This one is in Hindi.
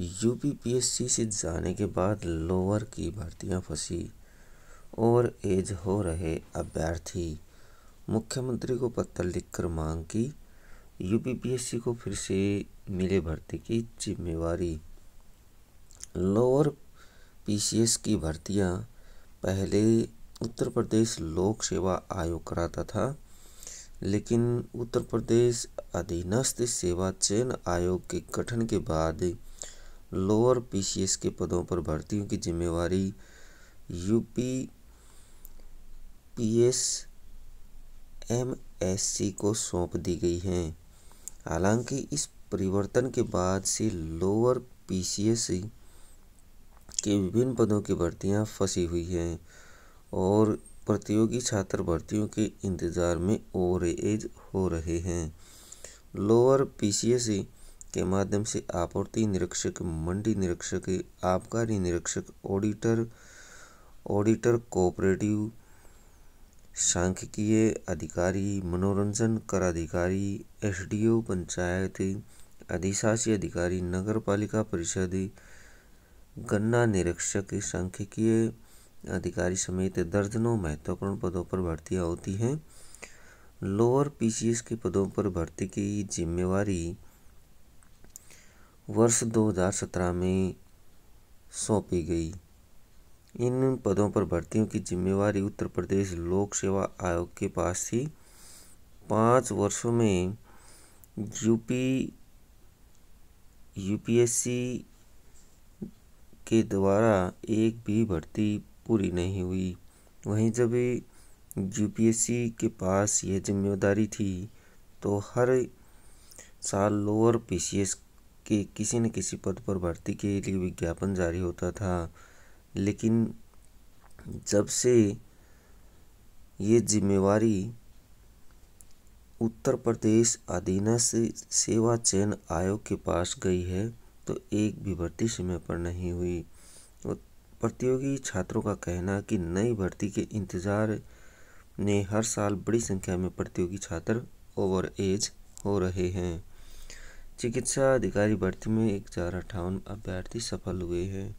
यूपी सी से जाने के बाद लोअर की भर्तियां फंसी ओवर एज हो रहे अभ्यर्थी मुख्यमंत्री को पत्र लिखकर मांग की यूपीपीएससी को फिर से मिले भर्ती की जिम्मेवारी लोअर पीसीएस की भर्तियां पहले उत्तर प्रदेश लोक सेवा आयोग कराता था लेकिन उत्तर प्रदेश अधीनस्थ सेवा चयन आयोग के गठन के बाद लोअर पीसीएस के पदों पर भर्तियों की जिम्मेवारी यूपी पीएस एमएससी को सौंप दी गई है हालांकि इस परिवर्तन के बाद से लोअर पीसीएस के विभिन्न पदों की भर्तियां फंसी हुई हैं और प्रतियोगी छात्र भर्तियों के इंतज़ार में ओवरेज हो रहे हैं लोअर पीसीएस के माध्यम से आपूर्ति निरीक्षक मंडी निरीक्षक आबकारी निरीक्षक ऑडिटर ऑडिटर कोऑपरेटिव सांख्यिकीय अधिकारी मनोरंजन कर अधिकारी ओ पंचायत अधिशासी अधिकारी नगर पालिका परिषद गन्ना निरीक्षक सांख्यिकीय अधिकारी समेत दर्जनों महत्वपूर्ण पदों पर भर्तियां होती हैं लोअर पीसीएस के पदों पर भर्ती की जिम्मेवारी वर्ष 2017 में सौंपी गई इन पदों पर भर्तियों की जिम्मेवारी उत्तर प्रदेश लोक सेवा आयोग के पास थी पाँच वर्षों में यूपी यूपीएससी के द्वारा एक भी भर्ती पूरी नहीं हुई वहीं जब यूपीएससी के पास यह जिम्मेदारी थी तो हर साल लोअर पीसीएस कि किसी न किसी पद पर भर्ती के लिए विज्ञापन जारी होता था लेकिन जब से ये जिम्मेवारी उत्तर प्रदेश अधीनस्थ सेवा चयन आयोग के पास गई है तो एक भी भर्ती समय पर नहीं हुई प्रतियोगी छात्रों का कहना कि नई भर्ती के इंतज़ार ने हर साल बड़ी संख्या में प्रतियोगी छात्र ओवर एज हो रहे हैं चिकित्सा अधिकारी भर्ती में एक हजार अट्ठावन अभ्यर्थी सफल हुए हैं